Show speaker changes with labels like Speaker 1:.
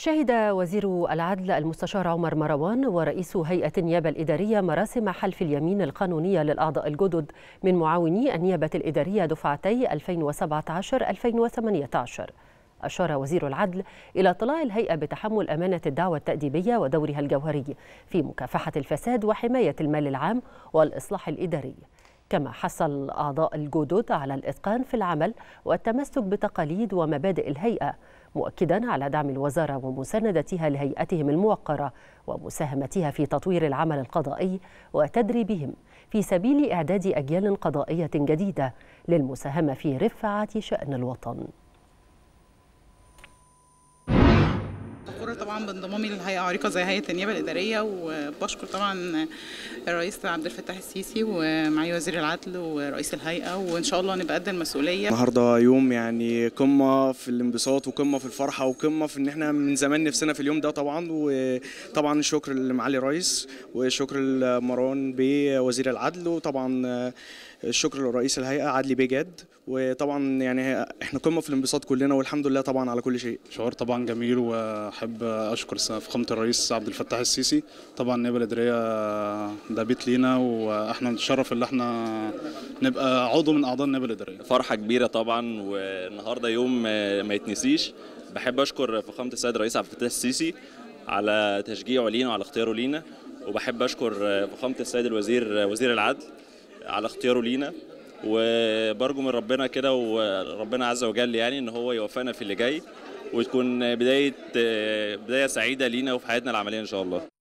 Speaker 1: شهد وزير العدل المستشار عمر مروان ورئيس هيئة النيابة الإدارية مراسم حلف اليمين القانونية للأعضاء الجدد من معاوني النيابة الإدارية دفعتي 2017-2018 أشار وزير العدل إلى طلاع الهيئة بتحمل أمانة الدعوة التأديبية ودورها الجوهري في مكافحة الفساد وحماية المال العام والإصلاح الإداري كما حصل أعضاء الجدد على الإتقان في العمل والتمسك بتقاليد ومبادئ الهيئة مؤكدا على دعم الوزارة ومساندتها لهيئتهم الموقرة ومساهمتها في تطوير العمل القضائي وتدريبهم في سبيل إعداد أجيال قضائية جديدة للمساهمة في رفعة شأن الوطن
Speaker 2: الكوره طبعا بانضمامي للهيئه عريقه زي هيئه النيابه الاداريه وبشكر طبعا الرئيس عبد الفتاح السيسي ومعالي وزير العدل ورئيس الهيئه وان شاء الله نبقى قد المسؤوليه النهارده
Speaker 3: يوم يعني قمه في الانبساط وقمه في الفرحه وقمه في ان احنا من زمان نفسنا في اليوم ده طبعا وطبعا الشكر لمعالي الرئيس وشكر لمروان بيه وزير العدل وطبعا الشكر لرئيس الهيئه عدلي بيجاد وطبعا يعني احنا قمه في الانبساط كلنا والحمد لله طبعا على كل شيء. شعور طبعا جميل واحب
Speaker 4: اشكر فخامه الرئيس عبد الفتاح السيسي طبعا نيابه الاداريه آه، ده بيت لينا واحنا نتشرف ان احنا نبقى عضو من اعضاء النيابه الاداريه.
Speaker 5: فرحه كبيره طبعا والنهارده يوم آه، ما يتنسيش بحب اشكر فخامه السيد الرئيس عبد الفتاح السيسي على تشجيعه لينا وعلى اختياره لينا وبحب اشكر آه، فخامه السيد الوزير وزير العدل على اختياره لينا وبرجو من ربنا كده وربنا عز وجل يعني ان هو يوفقنا في اللي جاي وتكون بدايه بدايه سعيده لينا وفي حياتنا العمليه ان شاء الله